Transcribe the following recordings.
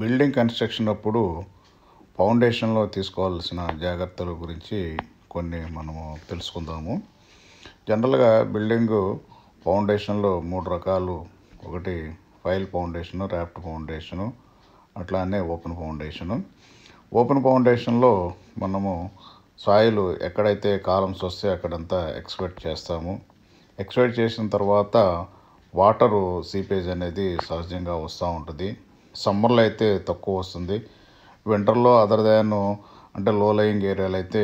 building construction అప్పుడు ఫౌండేషన్లో తీసుకోవాల్సిన జాగ్రత్తల గురించి కొన్ని మనము తెలుసుకుందాము జనరల్గా బిల్డింగ్ ఫౌండేషన్లో మూడు రకాలు ఒకటి ఫైల్ ఫౌండేషను ర్యాప్ట్ ఫౌండేషను అట్లానే ఓపెన్ ఫౌండేషను ఓపెన్ ఫౌండేషన్లో మనము సాయిలు ఎక్కడైతే కాలమ్స్ వస్తే అక్కడంతా ఎక్స్పెక్ట్ చేస్తాము ఎక్స్పెక్ట్ చేసిన తర్వాత వాటరు సీపేజ్ అనేది సహజంగా వస్తూ ఉంటుంది సమ్మర్లో అయితే తక్కువ వస్తుంది వింటర్లో అదర్ దాన్ అంటే లో లయింగ్ ఏరియాలో అయితే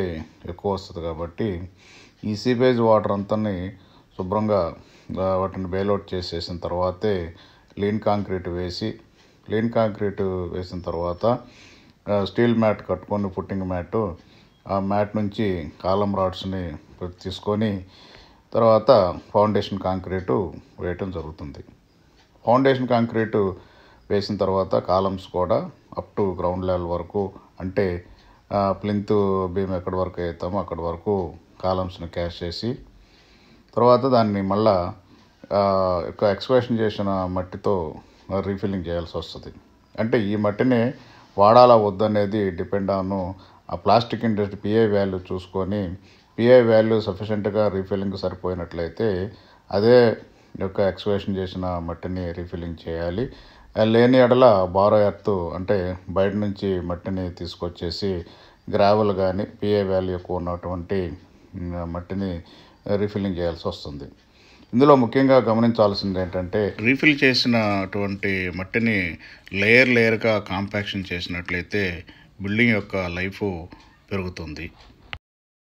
ఎక్కువ వస్తుంది కాబట్టి ఈ సీపేజ్ వాటర్ అంతా శుభ్రంగా వాటిని బేలౌట్ చేసేసిన తర్వాతే లీన్ కాంక్రీట్ వేసి లీన్ కాంక్రీట్ వేసిన తర్వాత స్టీల్ మ్యాట్ కట్టుకొని పుట్టింగ్ మ్యాట్ ఆ మ్యాట్ నుంచి కాలం రాడ్స్ని తీసుకొని తర్వాత ఫౌండేషన్ కాంక్రీటు వేయటం జరుగుతుంది ఫౌండేషన్ కాంక్రీటు వేసిన తర్వాత కాలమ్స్ కూడా అప్ టు గ్రౌండ్ లెవెల్ వరకు అంటే ప్లింత్ బీమ్ ఎక్కడి వరకు వేస్తామో అక్కడి వరకు కాలమ్స్ని క్యాష్ చేసి తర్వాత దాన్ని మళ్ళీ యొక్క చేసిన మట్టితో రీఫిల్లింగ్ చేయాల్సి వస్తుంది అంటే ఈ మట్టిని వాడాలా వద్దనేది డిపెండ్ ఆను ఆ ప్లాస్టిక్ ఇండస్ట్రీ పిఐ వాల్యూ చూసుకొని పిఐ వాల్యూ సఫిషియెంట్గా రీఫిల్లింగ్ సరిపోయినట్లయితే అదే యొక్క ఎక్స్వేషన్ చేసిన మట్టిని రీఫిల్లింగ్ చేయాలి లేని ఎడల బారో ఎర్త్ అంటే బయట నుంచి మట్టిని తీసుకొచ్చేసి గ్రావెల్ కానీ పిఏ వాల్యూ ఎక్కువ ఉన్నటువంటి మట్టిని రీఫిల్లింగ్ చేయాల్సి వస్తుంది ఇందులో ముఖ్యంగా గమనించాల్సింది ఏంటంటే రీఫిల్ చేసినటువంటి మట్టిని లేయర్ లేయర్గా కాంపాక్షన్ చేసినట్లయితే బిల్డింగ్ యొక్క లైఫ్ పెరుగుతుంది